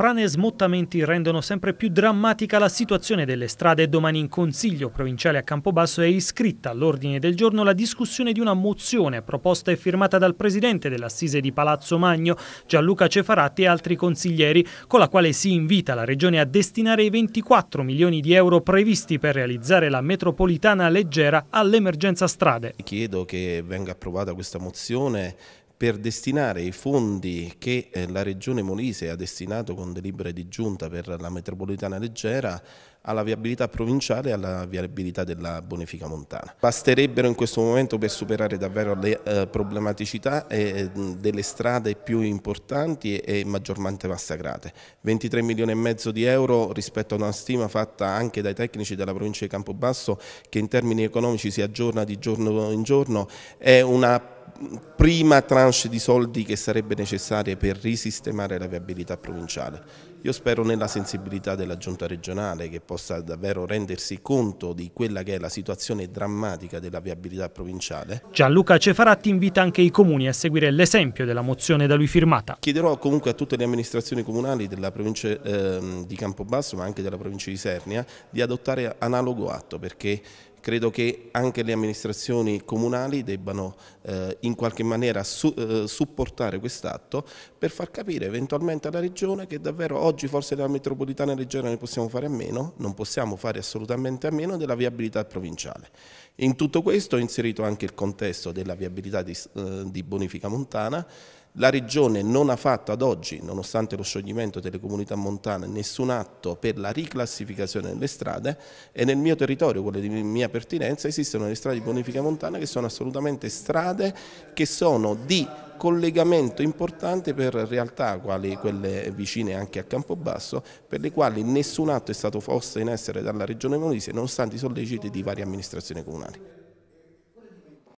Frane e smottamenti rendono sempre più drammatica la situazione delle strade. Domani in Consiglio provinciale a Campobasso è iscritta all'ordine del giorno la discussione di una mozione proposta e firmata dal presidente dell'Assise di Palazzo Magno, Gianluca Cefaratti e altri consiglieri, con la quale si invita la Regione a destinare i 24 milioni di euro previsti per realizzare la metropolitana leggera all'emergenza strade. Chiedo che venga approvata questa mozione per destinare i fondi che eh, la Regione Molise ha destinato con delibere di giunta per la metropolitana leggera alla viabilità provinciale e alla viabilità della bonifica montana. Basterebbero in questo momento per superare davvero le eh, problematicità eh, delle strade più importanti e maggiormente massacrate. 23 milioni e mezzo di euro rispetto a una stima fatta anche dai tecnici della provincia di Campobasso che in termini economici si aggiorna di giorno in giorno è una prima tranche di soldi che sarebbe necessaria per risistemare la viabilità provinciale. Io spero nella sensibilità della giunta regionale che possa davvero rendersi conto di quella che è la situazione drammatica della viabilità provinciale. Gianluca Cefaratti invita anche i comuni a seguire l'esempio della mozione da lui firmata. Chiederò comunque a tutte le amministrazioni comunali della provincia eh, di Campobasso ma anche della provincia di Sernia di adottare analogo atto perché credo che anche le amministrazioni comunali debbano eh, in qualche modo maniera a su, eh, supportare quest'atto per far capire eventualmente alla Regione che davvero oggi forse della metropolitana regionale ne possiamo fare a meno, non possiamo fare assolutamente a meno della viabilità provinciale. In tutto questo ho inserito anche il contesto della viabilità di, eh, di bonifica montana la Regione non ha fatto ad oggi, nonostante lo scioglimento delle comunità montane, nessun atto per la riclassificazione delle strade e nel mio territorio, quello di mia pertinenza, esistono le strade di bonifica montana che sono assolutamente strade che sono di collegamento importante per realtà quali quelle vicine anche a Campobasso, per le quali nessun atto è stato posto in essere dalla Regione Molise, nonostante i solleciti di varie amministrazioni comunali.